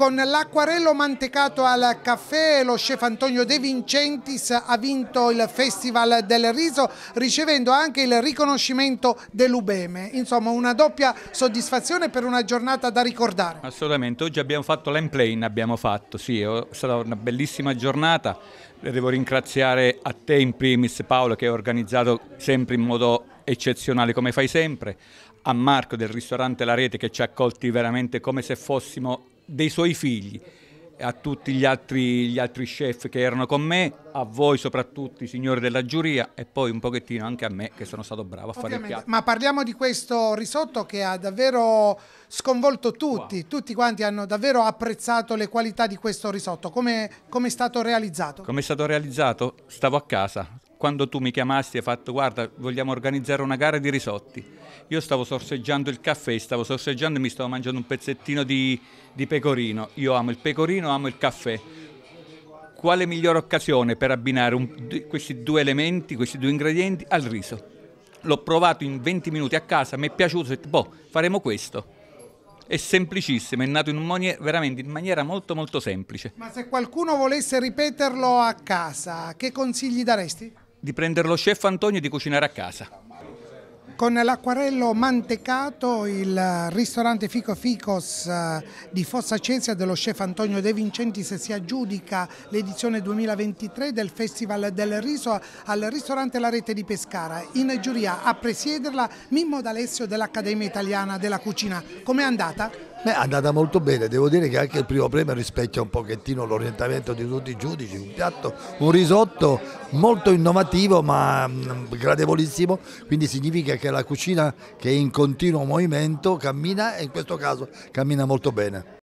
con l'acquarello mantecato al caffè lo chef Antonio De Vincentis ha vinto il Festival del Riso ricevendo anche il riconoscimento dell'Ubeme. Insomma una doppia soddisfazione per una giornata da ricordare. Assolutamente, oggi abbiamo fatto l'emplane, abbiamo fatto, sì, è oh, stata una bellissima giornata. Devo ringraziare a te in primis Paolo che hai organizzato sempre in modo eccezionale come fai sempre, a Marco del ristorante La Rete che ci ha accolti veramente come se fossimo dei suoi figli. A tutti gli altri, gli altri chef che erano con me, a voi soprattutto, signori della giuria, e poi un pochettino anche a me che sono stato bravo a Ovviamente. fare il piatto. Ma parliamo di questo risotto che ha davvero sconvolto tutti, wow. tutti quanti hanno davvero apprezzato le qualità di questo risotto. Come, come è stato realizzato? Come è stato realizzato? Stavo a casa, quando tu mi chiamasti hai fatto guarda vogliamo organizzare una gara di risotti, io stavo sorseggiando il caffè, stavo sorseggiando e mi stavo mangiando un pezzettino di, di pecorino, io amo il pecorino, amo il caffè, quale migliore occasione per abbinare un, questi due elementi, questi due ingredienti al riso? L'ho provato in 20 minuti a casa, mi è piaciuto, ho detto boh faremo questo è semplicissimo, è nato in maniera, veramente in maniera molto molto semplice. Ma se qualcuno volesse ripeterlo a casa, che consigli daresti? di prendere lo chef Antonio e di cucinare a casa. Con l'acquarello mantecato, il ristorante Fico Ficos eh, di Fossa Cezia dello chef Antonio De Vincenti si aggiudica l'edizione 2023 del Festival del Riso al ristorante La Rete di Pescara. In giuria a presiederla Mimmo D'Alessio dell'Accademia Italiana della Cucina. Com'è andata? Beh, è andata molto bene, devo dire che anche il primo premio rispecchia un pochettino l'orientamento di tutti i giudici, un piatto, un risotto molto innovativo ma mm, gradevolissimo, quindi significa che la cucina che è in continuo movimento cammina e in questo caso cammina molto bene.